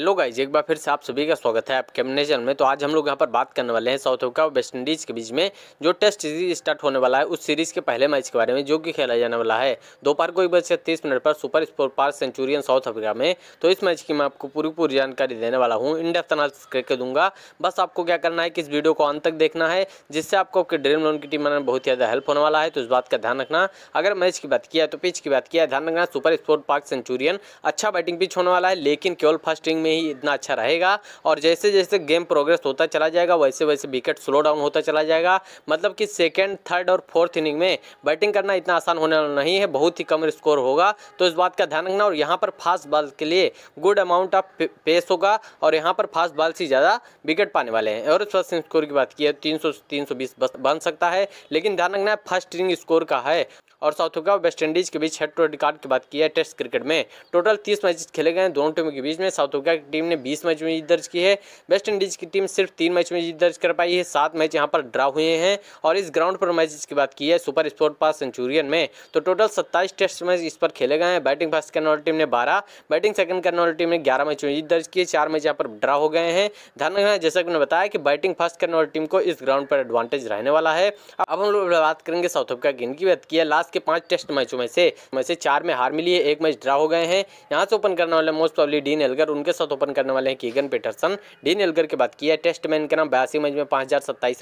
hello guys एक बार फिर से आप सभी का स्वागत है आपके अपने चैनल में तो आज हम लोग यहाँ पर बात करने वाले हैं साउथ अफ्रीका और वेस्ट इंडीज़ के बीच में जो टेस्ट सीरीज स्टार्ट होने वाला है उस सीरीज के पहले मैच के बारे में जो कि खेला जाने वाला है दोपहर को एक बज से तीस मिनट पर Super Sport Park Centurion South Africa में तो इस मैच की मैं आपको पूरी पूरी जानकारी देने वाला हूँ इन डेप्थ करके दूंगा बस आपको क्या करना है कि इस वीडियो को अंत तक देखना है जिससे आपको आपके ड्रीम लोन की टीम बनाने बहुत ज़्यादा हेल्प होने वाला है तो इस बात का ध्यान रखना अगर मैच की बात किया तो पिच की बात किया ध्यान रखना सुपर स्पोर्ट पार्क सेंचुरियन अच्छा बैटिंग पिच होने वाला है लेकिन केवल फर्स्ट में ही इतना अच्छा रहेगा और जैसे जैसे गेम प्रोग्रेस होता चला जाएगा वैसे वैसे विकेट स्लो डाउन होता चला जाएगा मतलब कि सेकेंड थर्ड और फोर्थ इनिंग में बैटिंग करना इतना आसान होने वाला नहीं है बहुत ही कम स्कोर होगा तो इस बात का ध्यान रखना और यहाँ पर फास्ट बॉल के लिए गुड अमाउंट ऑफ पेस होगा और यहाँ पर फास्ट बॉल से ज़्यादा विकेट पाने वाले हैं और फर्स्ट स्कोर की बात की है तीन सौ बन सकता है लेकिन ध्यान रखना है फर्स्ट इनिंग स्कोर का है और साउथ अफ्रीका और वेस्टइंडीज़ के बीच हेड टू हेड कार्ड की बात की है टेस्ट क्रिकेट में टोटल तीस मैच खेले गए दोनों टीमों के बीच में साउथ अफ्रीका की टीम ने बीस मैच में जीत दर्ज की है वेस्ट इंडीज़ की टीम सिर्फ तीन मैच में जीत दर्ज कर पाई है सात मैच यहाँ पर ड्रा हुए हैं और इस ग्राउंड पर मैच की बात की है सुपर स्पोर्ट पास सेंचुरियन में तो टोटल सत्ताईस टेस्ट मैच इस पर खेले गए हैं बैटिंग फर्स्ट करने वाली टीम ने बारह बैटिंग सेकंड करने वाली टीम ने ग्यारह मैच में जीत दर्ज किए चार मैच यहाँ पर ड्रा हो गए हैं ध्यान रखना जैसा कि उन्होंने बताया कि बैटिंग फर्स्ट करने वाली टीम को इस ग्राउंड पर एडवांटेज रहने वाला है अब हम लोग बात करेंगे साउथ अफ्रीका की इनकी बात की है लास्ट के पांच टेस्ट मैचों में से में से चार में हार मिली है एक मैच ड्रा हो गए हैं यहाँ से ओपन करने वाले मोस्ट प्रॉब्ली डीन एलगर उनके साथ ओपन करने वाले हैं कीगन पीटरसन डीन एलगर की बात की है टेस्ट मैन इनका नाम बयासी मैच में पाँच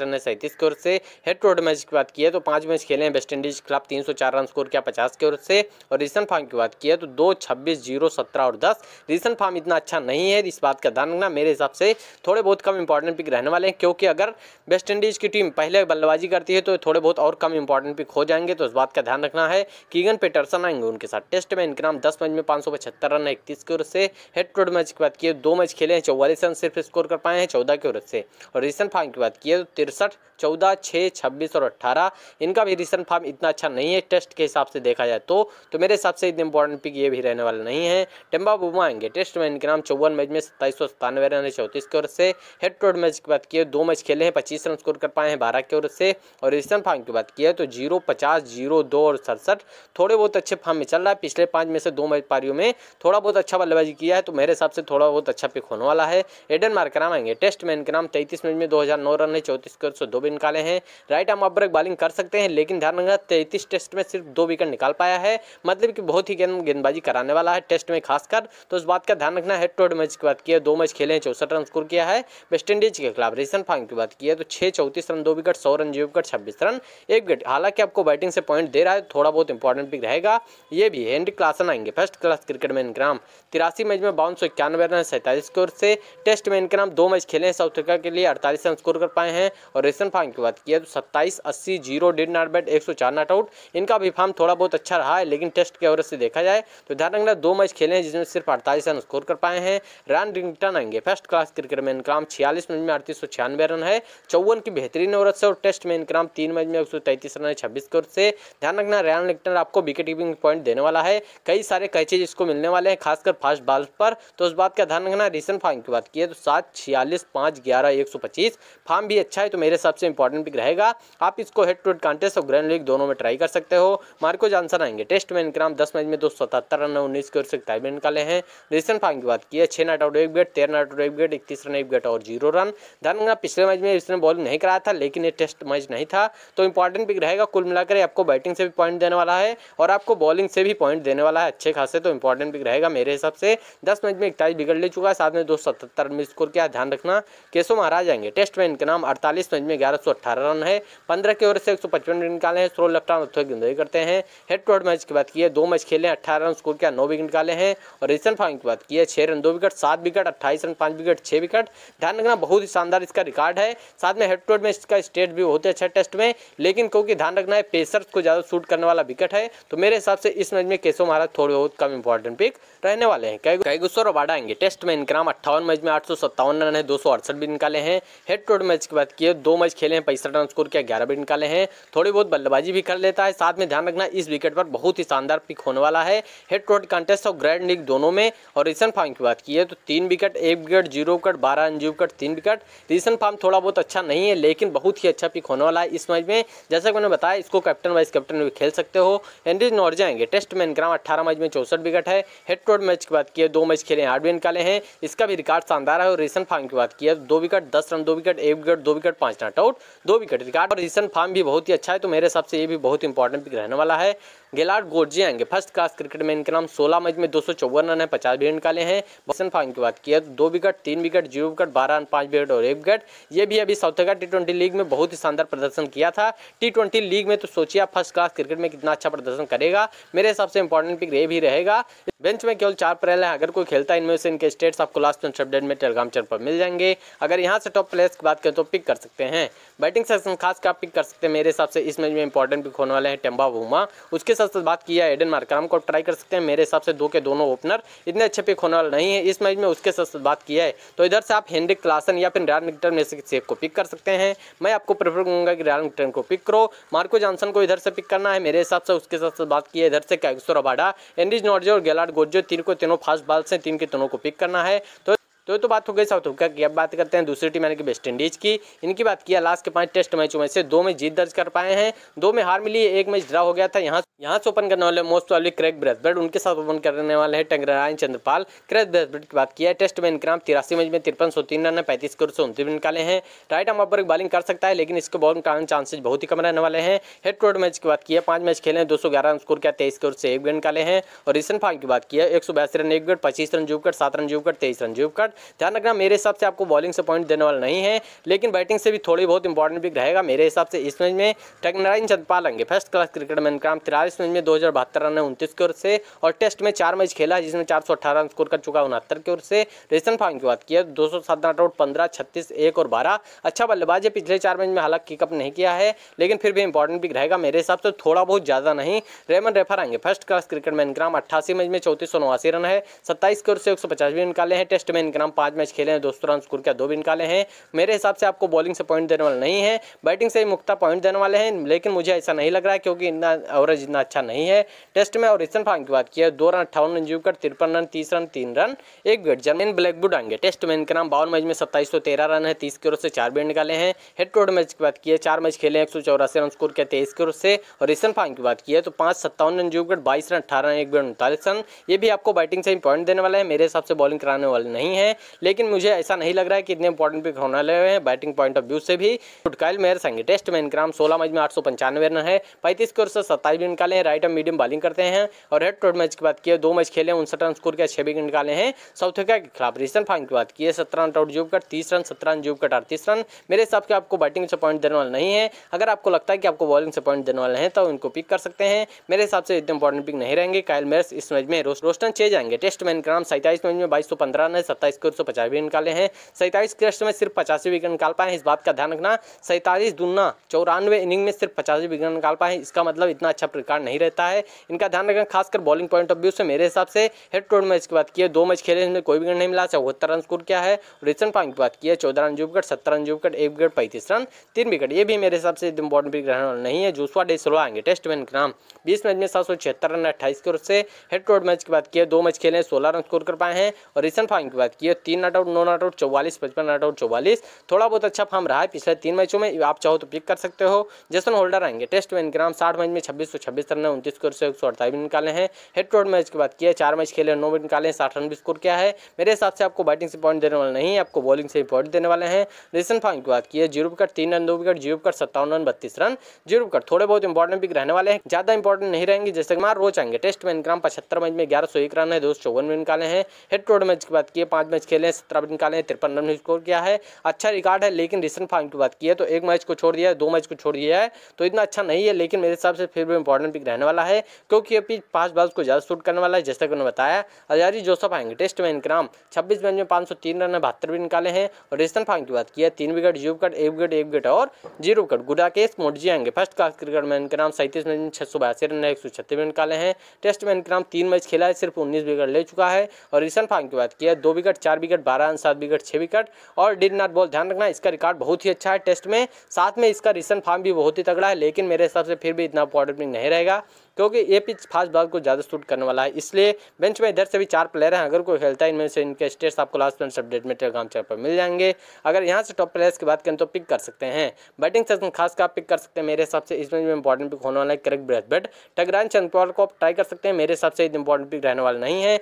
रन है सैंतीस की ओर से हेड टू हेड मैच की बात की है तो पाँच मैच खेले हैं वेस्ट इंडीज खिलाफ तीन रन स्कोर किया पचास की ओर से और रिसन फार्म की बात की है तो दो छब्बीस जीरो सत्रह और दस रिसन फार्म इतना अच्छा नहीं है इस बात का ध्यान रखना मेरे हिसाब से थोड़े बहुत कम इंपॉर्टेंट पिक रहने वाले हैं क्योंकि अगर वेस्ट इंडीज़ की टीम पहले बल्लेबाजी करती है तो थोड़े बहुत और कम इंपॉर्टेंट पिक हो जाएंगे तो इस बात का ध्यान रखना है कीगन पेटरसन आएंगे उनके साथ टेस्ट में इनके नाम दस मैच में पाँच रन है इकतीस की ओर से हेड टू मैच की बात किए दो मैच खेले हैं चौवालीस रन सिर्फ स्कोर कर पाए हैं चौदह की ओर से और रिसन फार्म की बात किए तो तिरसठ चौदह छः छब्बीस और अट्ठारह इनका भी रिसन फार्म इतना अच्छा नहीं है टेस्ट के हिसाब से देखा जाए तो तो मेरे हिसाब से इतने इंपॉर्टेंट पिक ये भी रहने वाले नहीं है टेम्बा बुमा आएंगे टेस्ट में इनके नाम चौवन मैच में सत्ताईस सौ सत्तानवे रन है चौंतीस की ओर से हेड टू मैच की बात किए दो मैच खेले हैं पच्चीस रन स्कोर कर पाए हैं बारह की ओर से और रिसन फार्म की बात की तो जीरो पचास जीरो दो और सड़सठ थोड़े बहुत अच्छे फार्म में चल रहा है पिछले पाँच में से दो मैच पारियों में थोड़ा बहुत अच्छा बल्लेबाजी किया है तो मेरे हिसाब से थोड़ा बहुत अच्छा पिक होने वाला है एडन मार्क नाम आएंगे टेस्ट मैन के नाम तैतीस मैच में दो रन है चौंतीस कर सौ दो भी निकाले हैं राइट आर्म आप बॉलिंग कर सकते हैं लेकिन ध्यान रखना तैतीस टेस्ट में सिर्फ दो विकेट निकाल पाया है मतलब कि बहुत ही गेंदबाजी कराने वाला है टेस्ट में खासकर तो उस बात का ध्यान रखना है टोड मैच की बात की दो मैच खेले हैं चौसठ रन स्कोर किया है वेस्टइंडीज के खिलाफ रिसेंट फांग की बात की है तो छह चौतीस रन दो विकेट सौ रन जीरो विकेट छब्बीस रन एक विकेट हालांकि आपको बैटिंग से पॉइंट दे रहा रहा है थोड़ा बहुत इंपॉर्टेंट पिक रहेगा ये भी हेनरी क्लासन आएंगे फर्स्ट क्लास क्रिकेट में इनका तिरासी मैच में बावन सौ इक्यानवे रन सैंतालीस स्कोर से टेस्ट में इनका दो मैच खेले हैं साउथ अफ्रीका के लिए अड़तालीस रन स्कोर कर पाए हैं और रेशन फार्म की बात की तो सत्ताईस अस्सी जीरो डेड नॉट बैट एक सौ चार नॉट आउट इनका भी फार्म थोड़ा बहुत अच्छा रहा है लेकिन टेस्ट के ओर से देखा जाए तो ध्यान रखना दो मैच खेले हैं जिसमें सिर्फ अड़तालीस रन स्कोर कर पाए हैं रन रिंगटन आएंगे फर्स्ट क्लास क्रिकेट में इनका छियालीस मैच में अड़तीस सौ छियानवे रन है चौवन की बेहतरीन औरत से और टेस्ट में इनका तीन मैच में एक सौ तैंतीस रन है छब्बीस स्कोर से ध्यान रखना रैन लिक्टर आपको विकेट कीपिंग पॉइंट देने वाला है कई सारे कैचे इसको मिलने वाले हैं खासकर फास्ट बॉल पर तो उस बात का ध्यान रखना रिसेंट फार्म की बात की है तो सात छियालीस पाँच ग्यारह एक फार्म भी अच्छा है तो मेरे हिसाब से इंपॉर्टेंट पिक रहेगा आप इसको हेड टू हेड कॉन्टेस्ट और ग्रैंड लीग दोनों में ट्राई कर सकते हो मार्को आंसर आएंगे टेस्ट में इनक्राम दस मैच में दो सतहत्तर रन उन्नीस की ओर से ताइबे निकाले हैं रिसेंट फार्म की बात की है छः नाट आउट एक विकेट तेरह नाट आउट एक विकेट इकतीस रन एक विकेट और जीरो रन ध्यान रखना पिछले मैच में इसने बॉलिंग नहीं कराया था लेकिन ये टेस्ट मैच नहीं था तो इंपॉर्टेंट पिक रहेगा कुल मिलाकर आपको बैटिंग से भी पॉइंट देने वाला है और आपको बॉलिंग से भी पॉइंट देने वाला है अच्छे खासे तो इंपॉर्टेंट भी रहेगा मेरे हिसाब से दस मैच में इकतालीस बिगड़ ले चुका है साथ में दो सतहत्तर में स्कोर किया ध्यान रखना केशव महाराज आएंगे टेस्ट में इनका नाम अड़तालीस मैच में ग्यारह रन है पंद्रह के ओवर से एक रन निकाले हैं सोलह लेफ्ट आर्म अथवा गेंदबाजी करते हैं हेड टू हेड मैच की बात की है दो मैच खेले हैं अट्ठारह रन स्कोर किया नौ विकेट निकाले हैं और रिसेंट फॉर्म की बात की है छः रन दो विकेट सात विकेट अट्ठाईस रन पाँच विकेट छः विकेट ध्यान रखना बहुत ही शानदार इसका रिकॉर्ड है साथ में हेड टू हेड मैच का स्टेट भी बहुत ही अच्छा टेस्ट में लेकिन क्योंकि ध्यान रखना है पेसर्स को ज़्यादा सूट शूट करने वाला विकेट है तो मेरे हिसाब से इस मैच में केशव महाराज थोड़े बहुत कम इंपॉर्टेंट पिक रहने वाले हैं कैगुसर और बाडा आएंगे टेस्ट में इनका नाम अट्ठावन मैच में आठ रन है दो भी निकाले हैं हेड टू मैच की बात किए दो मैच खेले हैं पैंसठ रन स्कोर किया ग्यारह भी निकाले हैं थोड़ी बहुत बल्लेबाजी भी कर लेता है साथ में ध्यान रखना इस विकेट पर बहुत ही शानदार पिक होने वाला है हेड टू कंटेस्ट और ग्रैंड लीग दोनों में और रिसन फार्म की बात की है तो तीन विकेट एक विकेट जीरो विकेट बारह रन जीरो विकेट तीन विकेट रिसन फार्म थोड़ा बहुत अच्छा नहीं है लेकिन बहुत ही अच्छा पिक होने वाला है इस मैच में जैसा कि मैंने बताया इसको कैप्टन वाइस कैप्टन भी खेल सकते हो एंड्रीज नॉर्जा आएंगे टेस्ट में इनका अट्ठारह मैच में चौसठ विकेट है हेड स्कोर मैच की बात की दो मैच खेले हैं आठ भी निकाले हैं इसका भी रिकॉर्ड शानदार है और रिसन फार्म की बात की है दो विकेट दस रन दो विकेट एक विकेट दो विकेट पांच नॉट आउट दो विकेट रिकॉर्ड और रिसन फार्म भी बहुत ही अच्छा है तो मेरे हिसाब से ये भी बहुत इंपॉर्टेंट रहने वाला है गेलार्ड गोर्जे आएंगे फर्स्ट क्लास क्रिकेट में इनके नाम सोलह मैच में दो सौ चौवन रन है पचास भी निकाले हैं बसन फांग की बात किया तो दो विकेट तीन विकेट जीरो विकेट बारह रन पाँच विकेट और एक विकेट ये भी अभी South Africa T twenty league में बहुत ही शानदार प्रदर्शन किया था टी ट्वेंटी लीग में तो सोचिए आप फर्स्ट क्लास क्रिकेट में कितना अच्छा प्रदर्शन करेगा मेरे हिसाब से इंपॉर्टेंट पिक ये भी रहेगा बेंच में केवल चार प्लेयर हैं अगर कोई खेलता है इनमें से इनके स्टेट्स आपको लास्ट में अपडेट में टेलीग्राम चैनल पर मिल जाएंगे अगर यहाँ से टॉप प्लेयर्स की बात करें तो पिक कर सकते हैं बैटिंग सेक्शन खास का पिक कर सकते हैं मेरे हिसाब से इस मैच में इंपॉर्टेंट पिक होने वाले हैं टेम्बा वूमा उसके से बात किया है एडन मार्कराम को ट्राई कर सकते हैं मेरे हिसाब से दो के दोनों ओपनर इतने अच्छे पिक होने वाले नहीं है इस मैच में उसके साथ बात किया है तो इधर से आप हेनरिक क्लासन या फिर रैन विक्टर में से को पिक कर सकते हैं मैं आपको प्रेफर करूँगा कि रैन विक्टर को पिक करो मार्को जॉनसन को इधर से पिक करना है मेरे हिसाब से उसके साथ बात किया इधर से कैगसोर अबाडा एंड्रीज नॉर्जे और गेलाड गोजो तीन को तीनों फास्ट बॉल से तीन के तीनों को पिक करना है तो तो ये तो बात हो गई साउथ अफ्रीका की अब बात करते हैं दूसरी टीम यानी कि वेस्ट इंडीज की इनकी बात किया लास्ट के पांच टेस्ट मैचों में से दो में जीत दर्ज कर पाए हैं दो में हार मिली एक मैच ड्रा हो गया था यहाँ यहाँ से ओपन करने वाले मोस्ट वाली क्रेक ब्रेसबर्ड उनके साथ ओपन करने वाले हैं टंगरायन चंद्रपाल क्रेक ब्रेसबर्ड की बात किया है टेस्ट में इनक्राम तिरासी मैच में तिरपन सौ तीन रन है पैंतीस करोड़ सौ उनतीस निकाले हैं राइट आम पर बॉलिंग कर सकता है लेकिन इसके बॉलिंग कारण चांसेज बहुत ही कम रहने वाले हैं हेड टू मैच की बात की है पाँच मैच खेले हैं दो सौ ग्यारह स्कोर किया तेईस करोड़ से एक गेंद निकाले हैं और रिसन फार्म की बात की है एक सौ बयासी रन एक विकेट पच्चीस रन जीव कर सात रन जीव कर तेईस रन जीव कर बट ध्यान रखना मेरे हिसाब से आपको बॉलिंग से पॉइंट देने वाला नहीं है लेकिन बैटिंग से भी थोड़ी बहुत इंपॉर्टेंट पिक रहेगा मेरे हिसाब से इस मैच में टेक्नारायण अंगे फर्स्ट क्लास क्रिकेट मैन इनका तिरालीस मैच में दो हजार बहत्तर रन है उनतीस की ओर से और टेस्ट में चार मैच खेला जिसमें चार सौ अठारह रन स्कोर कर चुका उनहत्तर की ओर से रेसन फॉर्म की बात की है दो सौ नॉट आउट पंद्रह छत्तीस एक और बारह अच्छा बल्लेबाज है पिछले चार मैच में हालांकि किकअप नहीं किया है लेकिन फिर भी इंपॉर्टेंट पिक रहेगा मेरे हिसाब से थोड़ा बहुत ज़्यादा नहीं रेमन रेफर आएंगे फर्स्ट क्लास क्रिकेट मैन इनक्राम अट्ठासी मैच में चौंतीस रन है सत्ताईस की ओर से एक सौ पचास भी निकाले हैं टेस्ट में नाम पाँच मैच खेले हैं दो रन स्कोर क्या दो भी निकाले हैं मेरे हिसाब से आपको बॉलिंग से पॉइंट देने वाले नहीं है बैटिंग से ही मुख्ता पॉइंट देने वाले हैं लेकिन मुझे ऐसा नहीं लग रहा है क्योंकि इतना एवरेज इतना अच्छा नहीं है टेस्ट में और ईसन फांग की बात की है दो रन अट्ठावन रन जीवकर तिरपन रन तीस रन तीन रन एक विकेट ब्लैक बुड आएंगे टेस्ट में इनके नाम बावन मैच में सत्ताईस सौ तेरह रन है तीस की ओर से चार विकेट निकाले हैं हेड टू मैच की बात की है चार मैच खेले एक सौ चौरासी रन स्कोर किया तेईस की ओर से और रिसन फांग की बात की है तो पाँच सत्तावन रन जीवकर बाईस रन अठारह रन एक विकेट उनतालीस रन ये भी आपको बैटिंग से ही पॉइंट देने वाले हैं मेरे हिसाब से बॉलिंग कराने वाले नहीं है हैं लेकिन मुझे ऐसा नहीं लग रहा है कि इतने इंपॉर्टेंट पिक होने लगे हैं बैटिंग पॉइंट ऑफ व्यू से भी गुटकाइल मेयर संगे टेस्ट में इनक्राम सोलह मैच में आठ सौ पंचानवे रन है पैंतीस के ओर से सत्ताईस भी निकाले हैं राइट और मीडियम बॉलिंग करते हैं और हेड टोड मैच की बात किए दो मैच खेले उनसठ रन स्कोर के छह विकेट निकाले हैं साउथ अफ्रीका के खिलाफ रिसन फाइन की बात किए सत्रह रन आउट जीव कट तीस रन सत्रह रन जीव कट अड़तीस रन मेरे हिसाब से आपको बैटिंग से पॉइंट देने वाला नहीं है अगर आपको लगता है कि आपको बॉलिंग से पॉइंट देने वाले हैं तो इनको पिक कर सकते हैं मेरे हिसाब से इतने इंपॉर्टेंट पिक नहीं रहेंगे कायल मेयर्स इस मैच में रोस्टन चेज आएंगे टेस्ट में इनक्राम सैंतालीस मैच में बाईस सौ पंद्रह रन है सत्ताईस स्कोर सौ पचास विकेट निकाले हैं सैंतालीस टेस्ट में सिर्फ पचासी विकेट निकाल पाए हैं इस बात का ध्यान रखना सैंतालीस दुना चौरानवे इनिंग में सिर्फ पचासी विकेट निकाल पाए हैं इसका मतलब इतना अच्छा प्रकार नहीं रहता है इनका ध्यान रखना खासकर बॉलिंग पॉइंट ऑफ व्यू से मेरे हिसाब से हेड टू मैच की बात की दो मैच खेले इनमें कोई विकेट नहीं मिला चौहत्तर अच्छा, रन स्कोर किया है रिसेंट पॉइंट की बात की है चौदह रन जो विकेट सत्तर रन जो विकेट एक विकेट पैंतीस रन तीन विकेट ये भी मेरे हिसाब से इंपॉर्टेंट विकेट रहने वाला नहीं है जोसवा डे सोलह आएंगे टेस्ट मैन के नाम बीस मैच में सात सौ छिहत्तर रन अट्ठाईस स्कोर से हेड टू मैच की बात की है दो मैच खेले सोलह रन स्कोर कर पाए हैं और रिसेंट फाइंग की बात की ये तीन नॉट आउट नौ नॉट आउट चौवालीस पचपन नॉट आउट चौवालीस थोड़ा बहुत अच्छा फॉर्म रहा है पिछले तीन मैचों में आप चाहो तो पिक कर सकते हो जैसन होल्डर आएंगे टेस्ट में इनग्राम साठ मैच में छब्बीस सौ छब्बीस रन है उनतीस स्कोर से एक सौ अड़तालीस रन निकाले हैं हेड टू हेड मैच के बाद किया चार मैच खेले नौ विकेट निकाले हैं साठ रन भी स्कोर किया है मेरे हिसाब से आपको बैटिंग से पॉइंट देने वाले नहीं आपको बॉलिंग से पॉइंट देने वाले हैं रिसेंट फॉर्म की बात की है जीरो विकेट तीन रन दो विकेट जीरो विकेट सत्तावन रन बत्तीस रन जीरो विकेट थोड़े बहुत इंपॉर्टेंट पिक रहने वाले हैं ज्यादा इंपॉर्टेंट नहीं रहेंगे जैसे मार रोच आएंगे टेस्ट में इनग्राम पचहत्तर मैच में ग्यारह सौ एक रन है दो सौ चौवन रन निकाले हैं हेड टू हेड मैच की बात की है पाँच मैच मैच खेले हैं सत्रह रन निकाले हैं तिरपन रन स्कोर किया है अच्छा रिकॉर्ड है लेकिन रिसेंट फॉर्म की बात की है तो एक मैच को छोड़ दिया है दो मैच को छोड़ दिया है तो इतना अच्छा नहीं है लेकिन मेरे हिसाब से फिर भी इंपॉर्टेंट पिक रहने वाला है क्योंकि अभी पिच पाँच बॉल्स को ज़्यादा शूट करने वाला है जैसा कि उन्होंने बताया अजारी जोसफ आएंगे टेस्ट में इनके नाम छब्बीस मैच में पाँच सौ तीन रन है बहत्तर भी निकाले हैं और रिसेंट फॉर्म की बात की है तीन विकेट जीरो विकेट एक विकेट एक विकेट और जीरो विकेट गुडाकेश मोटजी आएंगे फर्स्ट क्लास क्रिकेट में इनके नाम सैंतीस मैच में छह सौ बयासी रन है एक सौ छत्तीस रन निकाले हैं टेस्ट में इनके नाम तीन मैच खेला है सिर्फ उन्नीस विकेट ले चुका है और रिसेंट फॉर्म की बात की है दो विकेट चार विकेट बारह रन सात विकेट छः विकेट और डिड नॉट बॉल ध्यान रखना इसका रिकॉर्ड बहुत ही अच्छा है टेस्ट में साथ में इसका रिसेंट फॉर्म भी बहुत ही तगड़ा है लेकिन मेरे हिसाब से फिर भी इतना इंपॉर्टेंट नहीं रहेगा क्योंकि ये पिच फास्ट बॉल को ज़्यादा सूट करने वाला है इसलिए बेंच में इधर से भी चार प्लेयर हैं अगर कोई खेलता है इनमें से इनके स्टेट्स आपको लास्ट मिनट अपडेट में टेलीग्राम चैनल पर मिल जाएंगे अगर यहाँ से टॉप प्लेयर्स की बात करें तो पिक कर सकते हैं बैटिंग सेक्शन खास का पिक कर सकते हैं मेरे हिसाब से इसमें इंपॉर्टेंट पिक होने वाला है ब्रेथ बट टगरान चंद्रपाल को आप ट्राई कर सकते हैं मेरे हिसाब से इंपॉर्टेंट पिक रहने वाला नहीं है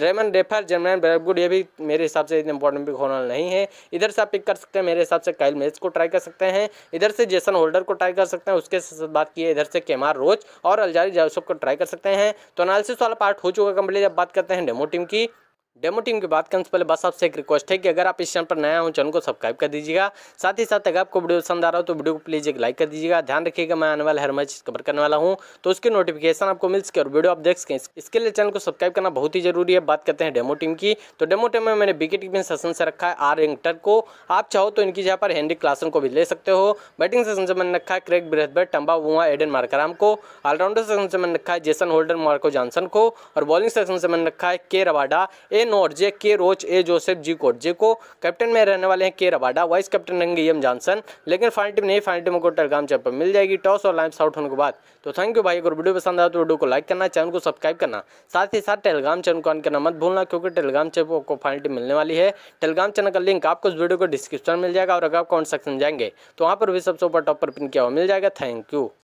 रेमन रेफर जर्मन ब्रैकवुड ये भी मेरे हिसाब से इंपॉर्टेंट पिक होने वाला नहीं है इधर से आप पिक कर सकते हैं मेरे हिसाब से काइल मेज को ट्राई कर सकते हैं इधर से जेसन होल्डर को ट्राई कर सकते हैं उसके साथ बात की है इधर से केमार रोज और अलजारी जाए उसको ट्राई कर सकते हैं तो एनालिसिस वाला पार्ट हो चुका कंप्लीट अब बात करते हैं डेमो टीम की डेमो टीम की बात करने से पहले बस आपसे एक रिक्वेस्ट है कि अगर आप इस चैनल पर नया हो चैनल को सब्सक्राइब कर दीजिएगा साथ ही साथ अगर आपको वीडियो पसंद आ रहा हो तो वीडियो को प्लीज़ एक लाइक कर दीजिएगा ध्यान रखिएगा मैं आने वाला हर मैच कवर करने वाला हूँ तो उसके नोटिफिकेशन आपको मिल सके और वीडियो आप देख सकें इसके लिए चैनल को सब्सक्राइब करना बहुत ही जरूरी है बात करते हैं डेमो टीम की तो डेमो टीम में मैंने विकेट कीपिंग सेशन से रखा है आर एंगटर को आप चाहो तो इनकी जगह पर हेनरी क्लासन को भी ले सकते हो बैटिंग सेशन से मैंने रखा है क्रेक बृहस्पत टम्बा वुआ एडन मार्कराम को ऑलराउंडर सेशन से मैंने रखा है जेसन होल्डर मार्को जॉनसन को और बॉलिंग सेशन से मैंने रखा है के रवाडा और जे के रोच ए जोसेफ जी कोट जे को कैप्टन में रहने वाले हैं के रबाडा वाइस कैप्टन रहेंगे एम जॉनसन लेकिन फाइनल टीम नहीं फाइनल टीम को टरगाम चैनल मिल जाएगी टॉस और लाइम्स आउट होने के बाद तो थैंक यू भाई अगर वीडियो पसंद आया तो वीडियो को लाइक करना चैनल को सब्सक्राइब करना साथ ही साथ टेलीग्राम चैनल को ऑन करना मत भूलना क्योंकि टेलीग्राम चैनल को फाइनल टीम मिलने वाली है टेलीग्राम चैनल का लिंक आपको इस वीडियो को डिस्क्रिप्शन मिल जाएगा और अगर आप कमेंट सेक्शन जाएंगे तो वहाँ पर भी सबसे ऊपर टॉप पर पिन किया हुआ मिल जाएगा थैंक यू